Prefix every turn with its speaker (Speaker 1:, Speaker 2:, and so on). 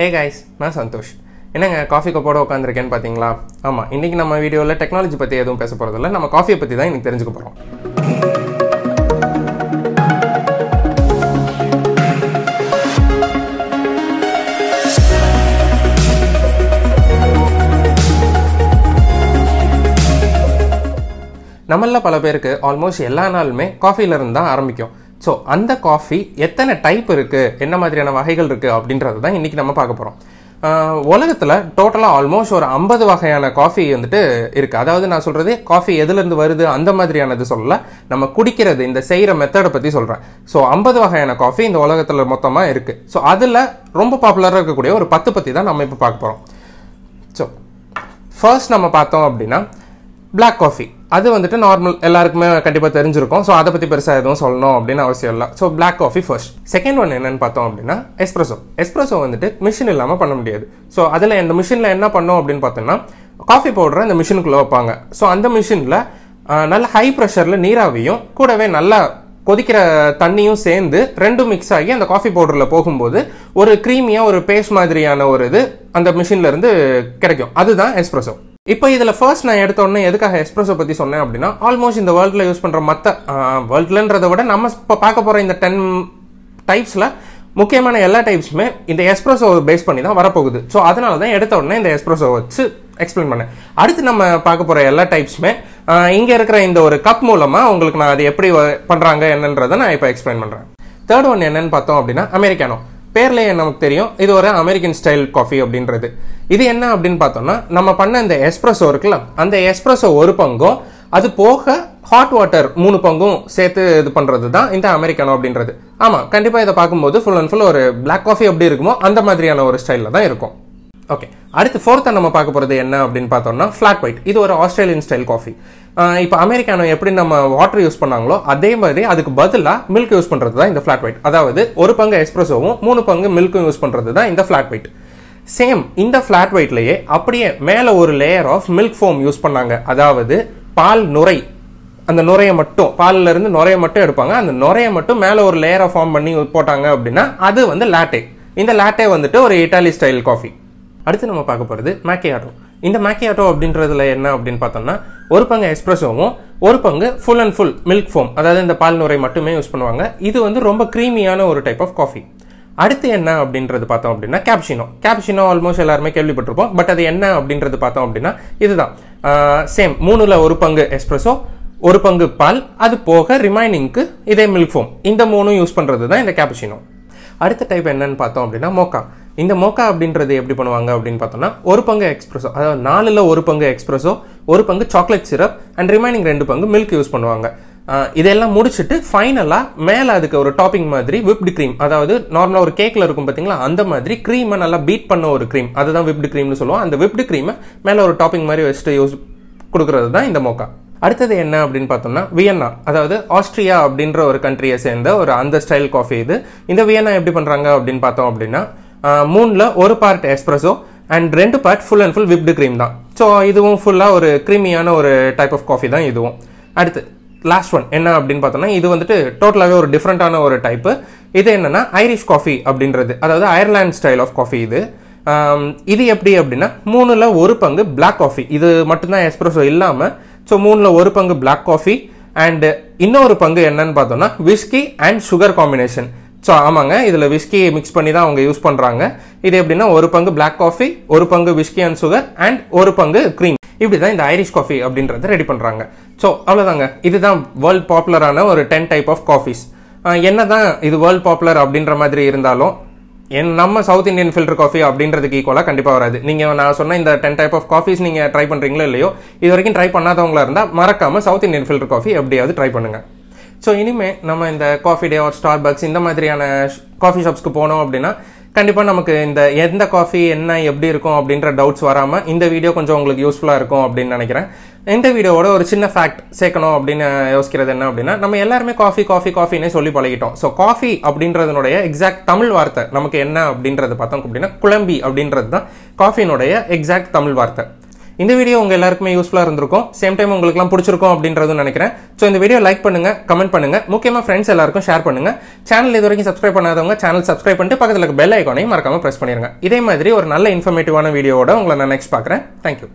Speaker 1: hey guys நான் சந்தோஷ் என்னங்க coffee கப்போட உட்காந்துருக்கேன்னு பார்த்தீங்களா ஆமாம் இன்றைக்கி நம்ம வீடியோவில் டெக்னாலஜி பற்றி எதுவும் பேச போகிறதில்ல நம்ம காஃபியை பற்றி தான் இன்றைக்கி தெரிஞ்சுக்க போகிறோம் நம்மளில் பல பேருக்கு ஆல்மோஸ்ட் எல்லா நாளுமே காஃபியிலேருந்து தான் ஆரம்பிக்கும் ஸோ அந்த காஃபி எத்தனை டைப் இருக்குது என்ன மாதிரியான வகைகள் இருக்குது அப்படின்றது தான் இன்றைக்கி நம்ம பார்க்க போகிறோம் உலகத்தில் டோட்டலாக ஆல்மோஸ்ட் ஒரு ஐம்பது வகையான காஃபி வந்துட்டு இருக்குது அதாவது நான் சொல்கிறது காஃபி எதுலேருந்து வருது அந்த மாதிரியானது சொல்லலை நம்ம குடிக்கிறது இந்த செய்கிற மெத்தடை பற்றி சொல்கிறேன் ஸோ ஐம்பது வகையான காஃபி இந்த உலகத்தில் மொத்தமாக இருக்குது ஸோ அதில் ரொம்ப பாப்புலராக இருக்கக்கூடிய ஒரு பத்து பற்றி தான் நம்ம இப்போ பார்க்க போகிறோம் ஸோ ஃபர்ஸ்ட் நம்ம பார்த்தோம் அப்படின்னா பிளாக் காஃபி அது வந்துட்டு நார்மல் எல்லாருக்குமே கண்டிப்பாக தெரிஞ்சிருக்கும் ஸோ அதை பற்றி பெருசாக எதுவும் சொல்லணும் அப்படின்னு அவசியம் இல்லை so black coffee first second one என்னென்னு பார்த்தோம் அப்படின்னா எஸ்பிரஸோ எஸ்பிரஸோ வந்துட்டு மிஷின் இல்லாமல் பண்ண முடியாது ஸோ அதில் இந்த மிஷினில் என்ன பண்ணோம் அப்படின்னு பார்த்தோம்னா காஃபி பவுடரை அந்த மிஷினுக்குள்ளே வைப்பாங்க ஸோ அந்த மிஷினில் நல்ல ஹை ப்ரெஷரில் நீராவியும் கூடவே நல்லா கொதிக்கிற தண்ணியும் சேர்ந்து ரெண்டும் மிக்ஸ் ஆகி அந்த காஃபி பவுடரில் போகும்போது ஒரு க்ரீமியாக ஒரு பேஸ்ட் மாதிரியான ஒரு இது அந்த மிஷின்லேருந்து கிடைக்கும் அதுதான் எஸ்பிரஸோ இப்போ இதில் ஃபர்ஸ்ட் நான் எடுத்தோடனே எதுக்காக எஸ்ப்ரெஸோ பற்றி சொன்னேன் அப்படின்னா ஆல்மோஸ்ட் இந்த வேர்ல்டில் யூஸ் பண்ணுற மற்ற வேர்ல்டுலன்றதை விட நம்ம இப்போ பார்க்க போகிற இந்த டென் டைப்ஸில் முக்கியமான எல்லா டைப்ஸுமே இந்த எஸ்ப்ரெஸோ பேஸ் பண்ணி தான் வரப்போகுது ஸோ அதனால தான் எடுத்த உடனே இந்த எஸ்ப்ரெஸோ வச்சு எக்ஸ்பிளைன் பண்ணேன் அடுத்து நம்ம பார்க்க போகிற எல்லா டைப்ஸுமே இங்கே இருக்கிற இந்த ஒரு கப் மூலமாக உங்களுக்கு நான் அது எப்படி பண்ணுறாங்க என்னன்றதை நான் இப்போ எக்ஸ்பிளைன் பண்ணுறேன் தேர்ட் ஒன் என்னன்னு பார்த்தோம் அப்படின்னா அமெரிக்கானோ பேர்லேயே நமக்கு தெரியும் இது ஒரு அமெரிக்கன் ஸ்டைல் காஃபி அப்படின்றது இது என்ன அப்படின்னு பார்த்தோம்னா நம்ம பண்ண இந்த எஸ்ப்ரெஸோ இருக்குல்ல அந்த எஸ்ப்ரெஸோ ஒரு பங்கும் அது போக ஹாட் வாட்டர் மூணு பங்கும் சேர்த்து இது பண்ணுறது தான் இந்த அமெரிக்கானோ அப்படின்றது ஆமாம் கண்டிப்பாக இதை பார்க்கும்போது ஃபுல் அண்ட் ஃபுல் ஒரு பிளாக் காஃபி எப்படி இருக்குமோ அந்த மாதிரியான ஒரு ஸ்டைலில் தான் இருக்கும் ஓகே அடுத்து ஃபோர்த்தாக நம்ம பார்க்க போகிறது என்ன அப்படின்னு பார்த்தோம்னா ஃப்ளாட் ஒயிட் இது ஒரு ஆஸ்திரேலியன் ஸ்டைல் காஃபி இப்போ அமெரிக்கானோ எப்படி நம்ம வாட்டர் யூஸ் பண்ணாங்களோ அதே மாதிரி அதுக்கு பதிலாக மில்க் யூஸ் பண்ணுறது தான் இந்த ஃப்ளாட் ஒயிட் அதாவது ஒரு பங்கு எஸ்ப்ரெஸோவும் மூணு பங்கு மில்க்கும் யூஸ் பண்ணுறது தான் இந்த ஃப்ளாட் ஒயிட் சேம் இந்த ஃப்ளாட் ஒயிட்லேயே அப்படியே மேலே ஒரு layer of milk foam use பண்ணாங்க அதாவது பால் நுரை அந்த நுரையை மட்டும் பாலில் இருந்து நுரையை மட்டும் எடுப்பாங்க அந்த நுரையை மட்டும் மேலே ஒரு லேயரை ஃபார்ம் பண்ணி போட்டாங்க அப்படின்னா அது வந்து லேட்டே இந்த லேட்டே வந்துட்டு ஒரு இட்டாலி ஸ்டைல் காஃபி அடுத்து நம்ம பார்க்க போகிறது மேக்கியாட்டோ இந்த மேக்கியாட்டோ அப்படின்றதுல என்ன அப்படின்னு பார்த்தோம்னா ஒரு பங்கு எஸ்ப்ரெஸோவும் ஒரு பங்கு full and full milk foam அதாவது இந்த பால் நுரை மட்டுமே யூஸ் பண்ணுவாங்க இது வந்து ரொம்ப க்ரீமியான ஒரு டைப் ஆஃப் காஃபி அடுத்து என்ன அப்படின்றது பார்த்தோம் அப்படின்னா கேப்ஷினோ கேப்ஷினோ ஆல்மோஸ்ட் எல்லாருமே கேள்விப்பட்டிருப்போம் பட் அது என்ன அப்படின்றது பார்த்தோம் அப்படின்னா இதுதான் சேம் மூணுல ஒரு பங்கு எஸ்ப்ரெஸோ ஒரு பங்கு பால் அது போக ரிமைனிங்க்கு இதே மில்க் ஃபோம் இந்த மூணும் யூஸ் பண்ணுறது தான் இந்த கேப்ஷினோ அடுத்த டைப் என்னன்னு பார்த்தோம் அப்படின்னா மோக்கா இந்த மோக்கா அப்படின்றது எப்படி பண்ணுவாங்க அப்படின்னு பார்த்தோம்னா ஒரு பங்கு எக்ஸ்பிரஸோ அதாவது நாலில் ஒரு பங்கு எக்ஸ்பிரஸோ ஒரு பங்கு சாக்லேட் சிரப் அண்ட் ரிமைனிங் ரெண்டு பங்கு மில்க் யூஸ் பண்ணுவாங்க இதெல்லாம் முடிச்சுட்டு ஃபைனலாக மேலே அதுக்கு ஒரு டாப்பிங் மாதிரி விப்டு க்ரீம் அதாவது நார்மலாக ஒரு கேக்கில் இருக்கும் பார்த்தீங்களா அந்த மாதிரி க்ரீமை நல்லா பீட் பண்ண ஒரு க்ரீம் அதுதான் விப்டு க்ரீம்னு சொல்லுவோம் அந்த விப்டு க்ரீமை மேலே ஒரு டாப்பிங் மாதிரி வச்சுட்டு யூஸ் கொடுக்குறது தான் இந்த மோக்கா அடுத்தது என்ன அப்படின்னு பார்த்தோம்னா வியன்னா அதாவது ஆஸ்ட்ரியா அப்படின்ற ஒரு கண்ட்ரியை சேர்ந்த ஒரு அந்த ஸ்டைல் காஃபி இது இந்த வியன்னா எப்படி பண்ணுறாங்க அப்படின்னு பார்த்தோம் அப்படின்னா மூணில் ஒரு பார்ட் எஸ்ப்ரெஸோ அண்ட் ரெண்டு part full and full whipped cream தான் ஸோ இதுவும் ஃபுல்லாக ஒரு க்ரீமியான ஒரு டைப் ஆஃப் காஃபி தான் இதுவும் அடுத்து லாஸ்ட் ஒன் என்ன அப்படின்னு பார்த்தோம்னா இது வந்துட்டு டோட்டலாகவே ஒரு டிஃப்ரெண்ட்டான ஒரு டைப்பு இது என்னென்னா ஐரிஷ் காஃபி அப்படின்றது அதாவது அயர்லாண்ட் ஸ்டைல் ஆஃப் காஃபி இது இது எப்படி அப்படின்னா மூணில் ஒரு பங்கு பிளாக் காஃபி இது மட்டும்தான் எஸ்ப்ரெஸோ இல்லாமல் ஸோ மூணில் ஒரு பங்கு பிளாக் காஃபி அண்டு இன்னொரு பங்கு என்னன்னு பார்த்தோம்னா whisky and sugar combination so ஆமாங்க இதில் விஸ்கி மிக்ஸ் பண்ணி தான் அவங்க யூஸ் பண்ணுறாங்க இது எப்படின்னா ஒரு பங்கு பிளாக் காஃபி ஒரு பங்கு விஸ்கி அண்ட் சுகர் அண்ட் ஒரு பங்கு க்ரீம் இப்படி தான் இந்த ஐரிஷ் காஃபி அப்படின்றத ரெடி பண்ணுறாங்க ஸோ அவ்வளோதாங்க இதுதான் வேர்ல்ட் பாப்புலரான ஒரு டென் டைப் ஆஃப் காஃபிஸ் என்ன தான் இது வேர்ல்ட் பாப்புலர் அப்படின்ற மாதிரி இருந்தாலும் என் நம்ம சவுத் இந்தியன் ஃபில்டர் காஃபி அப்படின்றதுக்கு ஈக்குவலாக கண்டிப்பாக வராது நீங்கள் நான் சொன்ன இந்த டென் டைப் ஆஃப் காஃபிஸ் நீங்கள் ட்ரை பண்ணுறீங்களோ இல்லையோ இது வரைக்கும் ட்ரை பண்ணாதவங்களா இருந்தால் மறக்காமல் சவுத் இந்தியன் ஃபில்டர் காஃபி எப்படியாவது ட்ரை பண்ணுங்கள் ஸோ இனிமேல் நம்ம இந்த coffee day or Starbucks இந்த மாதிரியான காஃபி ஷாப்ஸ்க்கு போனோம் அப்படின்னா கண்டிப்பாக நமக்கு இந்த எந்த காஃபி என்ன எப்படி இருக்கும் அப்படின்ற டவுட்ஸ் வராமல் இந்த வீடியோ கொஞ்சம் உங்களுக்கு யூஸ்ஃபுல்லாக இருக்கும் அப்படின்னு நினைக்கிறேன் இந்த வீடியோவோட ஒரு சின்ன ஃபேக்ட் சேர்க்கணும் அப்படின்னு யோசிக்கிறது என்ன அப்படின்னா நம்ம எல்லாருமே காஃபி காஃபி காஃபின்னு சொல்லி பழகிட்டோம் ஸோ காஃபி அப்படின்றதுனுடைய எக்ஸாக்ட் தமிழ் வார்த்தை நமக்கு என்ன அப்படின்றது பார்த்தோம் அப்படின்னா குழம்பி அப்படின்றது தான் காஃபினுடைய எக்ஸாக்ட் தமிழ் வார்த்தை இந்த வீடியோ உங்கள் எல்லாருக்குமே யூஸ்ஃபுல்லாக இருந்திருக்கும் சேம் டைம் உங்களுக்குலாம் பிடிச்சிருக்கும் அப்படின்றதும் நினைக்கிறேன் ஸோ இந்த வீடியோ லைக் பண்ணுங்கள் கமெண்ட் பண்ணுங்கள் முக்கியமாக ஃப்ரெண்ட்ஸ் எல்லாருக்கும் ஷேர் பண்ணுங்கள் சேனல் இது வரைக்கும் சப்ஸ்கிரைப் பண்ணாதவங்க சேனல் சப்ஸ்கிரைப் பண்ணிட்டு பக்கத்தில் இருக்க பெல் ஐக்கானையும் மறக்காமல் ப்ரெஸ் பண்ணிடுங்க இதே மாதிரி ஒரு நல்ல இன்ஃபர்மேட்டிவான வீடியோவோட உங்களை நான் நெக்ஸ்ட் பார்க்குறேன் தேங்க்யூ